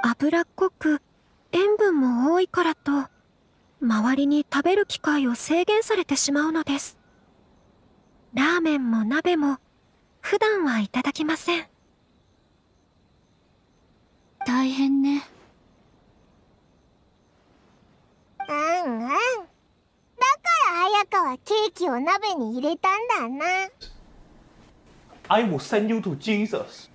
油っこく塩分も多いからと周りに食べる機会を制限されてしまうのですラーメンも鍋も普段はいただきません大変ねうんうんだから綾香はケーキを鍋に入れたんだな I will send you to Jesus